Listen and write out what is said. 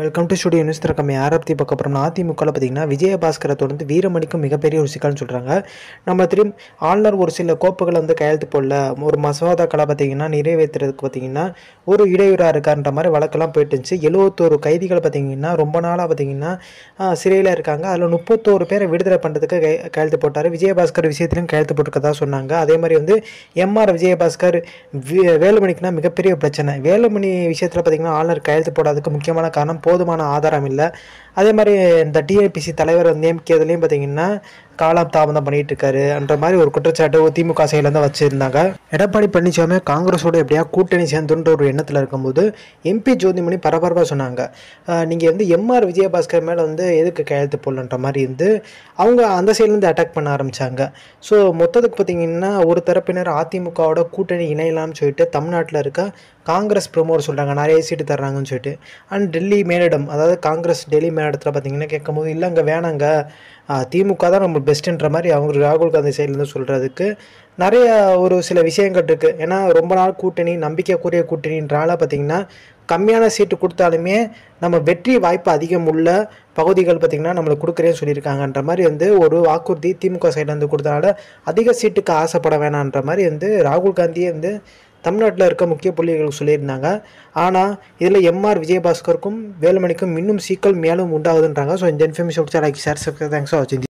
welcome to studio news திறக்கம் யார் பற்றி பார்க்க போகிறோம்னா அதிமுகவில் பார்த்திங்கன்னா விஜயபாஸ்கரை தொடர்ந்து வீரமணிக்கும் மிகப்பெரிய ஒரு சிக்கல்னு சொல்கிறாங்க நம்ம திரும்பி ஆளுநர் ஒரு சில கோப்புகளை வந்து கையெழுத்து போடல ஒரு மசோதாக்களை பார்த்திங்கன்னா நிறைவேற்றுறதுக்கு பார்த்திங்கன்னா ஒரு இடையூறாக இருக்கான்ற மாதிரி வழக்கெல்லாம் போயிட்டு இருந்துச்சு எழுபத்தோரு கைதிகள் பார்த்திங்கன்னா ரொம்ப நாளாக பார்த்திங்கன்னா சிறையில் இருக்காங்க அதில் முப்பத்தோரு பேரை விடுதலை பண்ணுறதுக்கு கை கையெழுத்து போட்டார் விஜயபாஸ்கர் விஷயத்திலையும் கையெழுத்து போட்டுருக்கதா சொன்னாங்க அதே மாதிரி வந்து எம்ஆர் விஜயபாஸ்கர் வேலுமணிக்குனா மிகப்பெரிய பிரச்சனை வேலுமணி விஷயத்தில் பார்த்திங்கன்னா ஆளுநர் கையெழுத்து போடாததுக்கு முக்கியமான காரணம் போதுமான ஆதாரம் இல்லை அதே மாதிரி இந்த டிஐபிசி தலைவர் நியமிக்கிறதுலேயும் பார்த்திங்கன்னா காலதாபந்தம் பண்ணிட்டு இருக்காருன்ற மாதிரி ஒரு குற்றச்சாட்டு திமுக செயல தான் வச்சிருந்தாங்க எடப்பாடி பழனிசாமி காங்கிரஸோட எப்படியா கூட்டணி சேர்ந்துன்ற ஒரு எண்ணத்தில் இருக்கும்போது எம்பி ஜோதிமணி பரபரப்பாக சொன்னாங்க நீங்கள் வந்து எம்ஆர் விஜயபாஸ்கர் மேலே வந்து எதுக்கு கையெழுத்து போடலன்ற மாதிரி இருந்து அவங்க அந்த சைட்லேருந்து அட்டாக் பண்ண ஆரம்பித்தாங்க ஸோ மொத்தத்துக்கு பார்த்தீங்கன்னா ஒரு தரப்பினர் அதிமுகவோட கூட்டணி இணையலாம்னு சொல்லிட்டு தமிழ்நாட்டில் இருக்க காங்கிரஸ் ப்ரொமோர் சொல்கிறாங்க நிறைய சீட்டு தர்றாங்கன்னு சொல்லிட்டு அண்ட் டெல்லி மேலிடம் அதாவது காங்கிரஸ் டெல்லி மேலிடத்தில் பார்த்தீங்கன்னா கேட்கும்போது இல்லைங்க வேணாங்க திமுக தான் நம்ம பெஸ்ட்டுன்ற மாதிரி அவங்க ராகுல் காந்தி சைட்லேருந்து சொல்கிறதுக்கு நிறைய ஒரு சில விஷயங்கள் இருக்குது ஏன்னா ரொம்ப நாள் கூட்டணி நம்பிக்கைக்குரிய கூட்டணின்றால பார்த்திங்கன்னா கம்மியான சீட்டு கொடுத்தாலுமே நம்ம வெற்றி வாய்ப்பு அதிகம் உள்ள பகுதிகள் பார்த்திங்கன்னா நம்மளுக்கு கொடுக்குறேன்னு சொல்லியிருக்காங்கன்ற மாதிரி வந்து ஒரு வாக்குறுதி திமுக சைட்லேருந்து கொடுத்தனால அதிக சீட்டுக்கு ஆசைப்பட வேணான்ற மாதிரி வந்து ராகுல் காந்தியே வந்து தமிழ்நாட்டில் இருக்க முக்கிய புள்ளிகள் சொல்லியிருந்தாங்க ஆனால் இதில் எம்ஆர் விஜயபாஸ்கருக்கும் வேலுமணிக்கும் இன்னும் சீக்கிரம் மேலும் உண்டாகுதுன்றாங்க ஸோ இந்த இன்ஃபர்மேஷன் பிடிச்சா லைக் ஷேர் சப்ஸ்கிரைப் தேங்க்ஸ் வாட்சிங்